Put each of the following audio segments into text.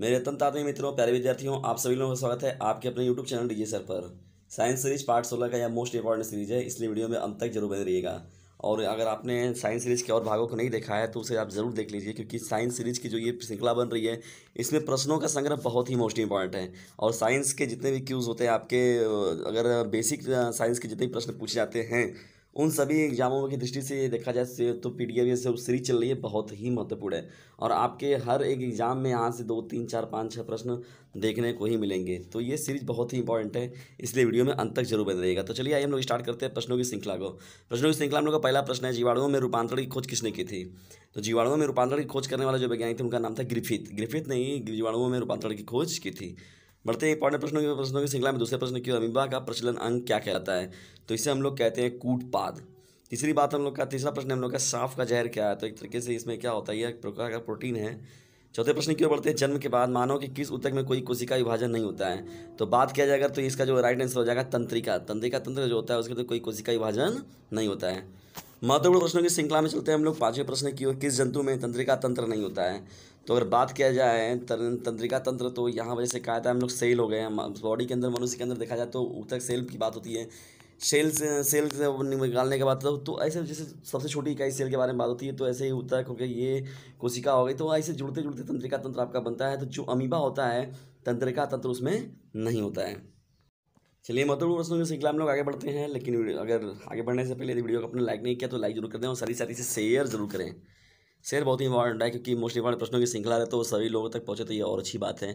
मेरे रतन तातवी मित्रों प्यारे विद्यार्थियों आप सभी लोगों का स्वागत है आपके अपने यूट्यूब चैनल डीजे सर पर साइंस सीरीज पार्ट सोलह का यह मोस्ट इंपॉर्टेंट सीरीज है इसलिए वीडियो में अंत तक जरूर बने रहिएगा और अगर आपने साइंस सीरीज के और भागों को नहीं देखा है तो उसे आप ज़रूर देख लीजिए क्योंकि साइंस सीरीज की जो ये श्रृंखला बन रही है इसमें प्रश्नों का संग्रह बहुत ही मोस्ट इंपॉर्टेंट है और साइंस के जितने भी क्यूज़ होते हैं आपके अगर बेसिक साइंस के जितने भी प्रश्न पूछे जाते हैं उन सभी एग्जामों की दृष्टि से देखा जाए तो पी डी एम सीरीज चल रही है बहुत ही महत्वपूर्ण है और आपके हर एक एग्ज़ाम में यहाँ से दो तीन चार पाँच छः प्रश्न देखने को ही मिलेंगे तो ये सीरीज बहुत ही इंपॉर्टेंट है इसलिए वीडियो में अंत तक जरूर बने रहेगा तो चलिए आइए हम लोग स्टार्ट करते हैं प्रश्नों की श्रृंखला को प्रश्नों की श्रृंखला हम लोग का पहला प्रश्न है जीवाणुओं में रूपांतरण की खोज किसने की थी तो जीवाणुओं में रूपांतरण की खोज करने वाला जो वैज्ञानिक थे उनका नाम था ग्रिफिथ ग्रिफिथ ने ही जीवाणुओं में रूपांतरण की खोज की थी बढ़ते हैं इंपॉर्टेंट प्रश्नों के प्रश्नों की श्रृंखला में दूसरे प्रश्न क्यों अमीबा का प्रचलन अंग क्या कहलाता है तो इसे हम लोग कहते हैं कूटपाद तीसरी बात हम लोग का तीसरा प्रश्न हम लोग का सांप का जहर क्या है तो एक तरीके से इसमें क्या होता है यह प्रकार का प्रोटीन है चौथे प्रश्न की ओर बढ़ते हैं जन्म के बाद मानव के किस उत्तक में कोई कोशिका विभाजन नहीं होता है तो बात किया जाएगा तो इसका जो राइट आंसर हो जाएगा तंत्रिका तंत्रिका तंत्र जो होता है उसके तो कोई कोशिका विभाजन नहीं होता है महत्वपूर्ण प्रश्नों की श्रृंखला में चलते हैं हम लोग पाँचवें प्रश्न की ओर किस जंतु में तंत्रिका तंत्र नहीं होता है तो अगर बात किया जाए तंत्रिका तंत्र तो यहाँ वजह से कहा था हम लोग सेल हो गए हैं बॉडी के अंदर मनुष्य के अंदर देखा जाए तो ऊतक सेल की बात होती है सेल से सेल से निकालने के बाद तो, तो ऐसे जैसे सबसे छोटी इकाई सेल के बारे में बात होती है तो ऐसे ही उतक हो गया ये कोशिका हो गई तो ऐसे जुड़ते जुड़ते तंत्रिका तंत्र आपका बनता है तो जो अमीबा होता है तंत्रिका तंत्र उसमें नहीं होता है चलिए महत्वपूर्ण प्रश्नों की श्रृंखला हम लोग आगे बढ़ते हैं लेकिन अगर आगे बढ़ने से पहले यदि वीडियो को अपने लाइक नहीं किया तो लाइक जरूर कर दें और सारी सारी से शेयर जरूर करें शेयर बहुत ही इंपॉर्टेंट है क्योंकि मोस्ट इंपॉर्टेंट प्रश्नों की श्रृंखला है तो सभी लोगों तक पहुँचे तो ये और अच्छी बात है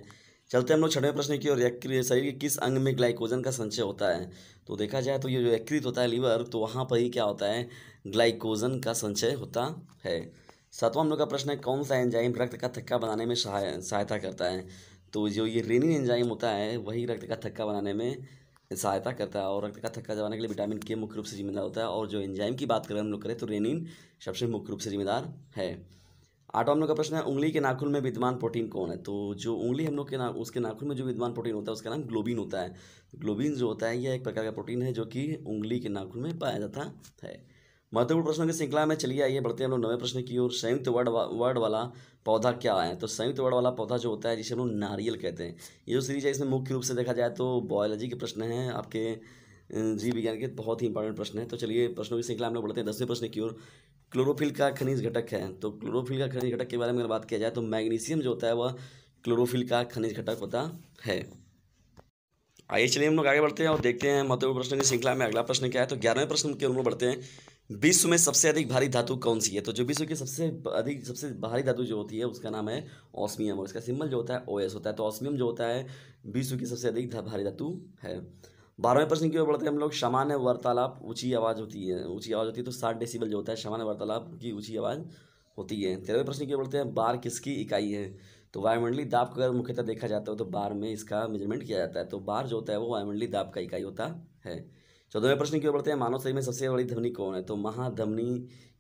चलते हम लोग छठवें प्रश्न की और शरीर के किस अंग में ग्लाइकोजन का संचय होता है तो देखा जाए तो ये जो यकृत होता है लीवर तो वहाँ पर ही क्या होता है ग्लाइकोजन का संचय होता है सातवां हम लोग का प्रश्न है कौन सा एंजाइम रक्त का थक्का बनाने में सहायता करता है तो जो ये रेनिन एंजाइम होता है वही रक्त का थक्का बनाने में सहायता करता है और रक्त का थक्का जमाने के लिए विटामिन के मुख्य रूप से जिम्मेदार होता है और जो एंजाइम की बात करें हम लोग करें तो रेनिन सबसे मुख्य रूप से जिम्मेदार है आठ हम लोग का प्रश्न है उंगली के नाखून में विद्यमान प्रोटीन कौन है तो जो उंगली हम लोग के ना उसके नाखून में जो विद्यमान प्रोटीन होता है उसका नाम ग्लोबिन होता है ग्लोबिन जो होता है यह एक प्रकार का प्रोटीन है जो कि उंगली के नाखून में पाया जाता है महत्वपूर्ण प्रश्नों की श्रृंखला में चलिए आइए बढ़ते हैं हम लोग नवे प्रश्न की ओर संयुक्त वर्ड वा, वर्ड वाला पौधा क्या है तो संयुक्त वर्ड वाला पौधा जो होता है जिसे हम लोग नारियल कहते हैं ये जो सीरीज है इसमें मुख्य रूप से देखा जाए तो बायोलॉजी के प्रश्न हैं आपके जीव विज्ञान के बहुत ही इंपॉर्टेंट प्रश्न है तो चलिए प्रश्नों की श्रृंखला हम लोग बढ़ते हैं दसवें प्रश्न की ओर क्लोरोफिल का खनिज घटक है तो क्लोरोफिल का खनिज घटक के बारे में अगर बात किया जाए तो मैग्नीशियम जो होता है वह क्लोरोफिल का खनिज घटक होता है आइए चलिए हम लोग आगे बढ़ते हैं और देखते हैं महत्वपूर्ण प्रश्न की श्रृंखला में अगला प्रश्न क्या है तो ग्यारहवें प्रश्न के हम लोग बढ़ते हैं विश्व में सबसे अधिक भारी धातु कौन सी है तो जो विश्व की सबसे अधिक सबसे भारी धातु जो होती है उसका नाम है ऑस्मियम और इसका सिंबल जो होता है ओ एस होता है तो ऑस्मियम जो होता है विश्व की सबसे अधिक भारी धातु है बारहवें प्रश्न की ओर बढ़ते हैं हम लोग सामान्य वार्तालाप ऊंची आवाज़ होती है ऊंची आवाज़ होती है तो साठ डेसीबल जो होता है सामान्य वार्तालाप की ऊंची आवाज़ होती है तेरहवें प्रश्न की ओर बढ़ते हैं बार किसकी इकाई है तो वायुमंडली दाब को अगर मुख्यतः देखा जाता है तो बार में इसका मेजरमेंट किया जाता है तो बार जो होता है वो वायुमंडली दाब का इकाई होता है चौदहवें प्रश्न की ओर बढ़ते हैं मानव शरीर में सबसे बड़ी धमनी कौन है तो महाधमनी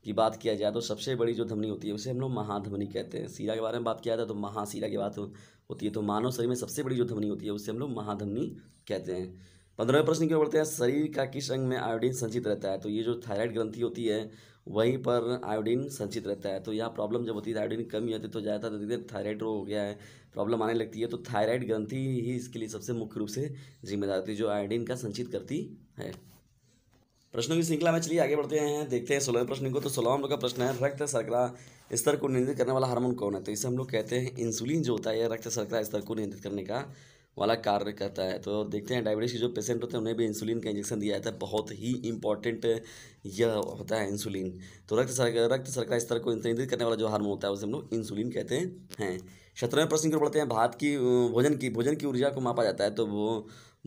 की बात किया जाए तो सबसे बड़ी जो धमनी होती है उसे हम लोग महाधमनी कहते हैं सीरा के बारे में बात किया जाए तो महासीरा की बात होती है तो मानव शरीर में सबसे बड़ी जो धमनी होती है उसे हम लोग महाधमनी कहते हैं पंद्रहवें प्रश्न की ओर बढ़ते हैं शरीर का किस अंग में आयोडीन संचित रहता है तो ये जो थायराइड ग्रंथी होती है वहीं पर आयोडीन संचित रहता है तो यहाँ प्रॉब्लम जब होती है आयोडीन कमी होती है तो ज़्यादातर धीरे धीरे थायराइड रोग हो गया है प्रॉब्लम आने लगती है तो थायराइड ग्रंथी ही इसके लिए सबसे मुख्य रूप से जिम्मेदार होती है जो आयोडीन का संचित करती है प्रश्नों की श्रृंखला में चलिए आगे बढ़ते हैं देखते हैं सोलहवें प्रश्न को तो सोलहवा नंबर का प्रश्न है रक्त सरकरा स्तर को नियंत्रित करने वाला हार्मोन कौन है तो इसे हम लोग कहते हैं इंसुलिन जो होता है रक्त सरकरा स्तर को नियंत्रित करने का वाला कार्य करता है तो देखते हैं डायबिटीज़ के जो पेशेंट होते हैं उन्हें भी इंसुलिन का इंजेक्शन दिया जाता है बहुत ही इंपॉर्टेंट यह होता है इंसुलिन तो रक्त रक्त शर्करा स्तर को नियंत्रित करने वाला जो हार्मोन होता है उसे हम लोग इंसुलिन कहते हैं सत्रहवें प्रश्न की पड़ते हैं भारत की भोजन की भोजन की ऊर्जा को मापा जाता है तो वो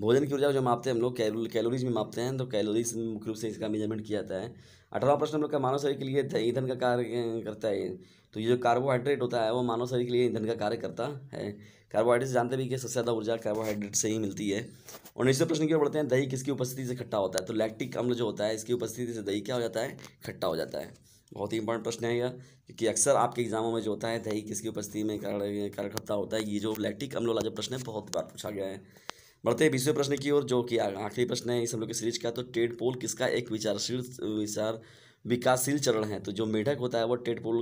भोजन की ऊर्जा को जो मापते हैं हम लोग कैलो कैलोरीज में मापते हैं तो कैलोरीज मुख्य रूप से इसका मेजरमेंट किया जाता है अठारह प्रश्न हम लोग का मानव शरीर के लिए ईंधन का कार्य करता है तो ये जो कार्बोहाइड्रेट होता है वो मानव शरीर के लिए ईंधन का कार्य करता है कार्बोहाइड्रेट जानते भी कि सबसे ज़्यादा ऊर्जा कार्बोहाइड्रेट से ही मिलती है उन्नीसवें प्रश्न की ओर बढ़ते हैं दही किसकी उपस्थिति से खट्टा होता है तो लैक्टिक अम्ल जो होता है इसकी उपस्थिति से दही क्या हो जाता है खट्टा हो जाता है बहुत ही इंपॉर्टेंट प्रश्न है यह क्योंकि अक्सर आपके एग्जामों में जो होता है दही किसकी उपस्थिति में कार्यकर्ता होता है ये जो लैक्टिक अम्ल वाला जो प्रश्न है बहुत बार पूछा गया है बढ़ते हैं बीसवें प्रश्न की ओर जो कि आखिरी प्रश्न है इस हम लोग की सीरीज का तो टेड पोल किसका एक विचारशील विचार विकासशील चरण है तो जो मेढक होता है वो टेड पोल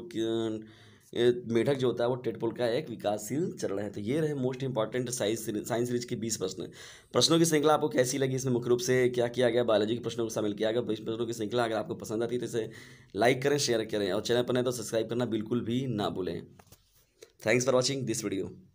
मेढक जो होता है वो टेटपोल का एक विकासशील चरण है तो ये रहे most important science science series के बीस प्रश्न प्रश्नों की श्रृंखला आपको कैसी लगी इसमें मुख्य रूप से क्या किया गया बायोलॉजी के प्रश्नों को शामिल किया गया बीस प्रश्नों की श्रृंखला अगर आपको पसंद आती है तो इसे लाइक करें शेयर करें और चैनल पर नहीं तो सब्सक्राइब करना बिल्कुल भी ना भूलें thanks for watching this video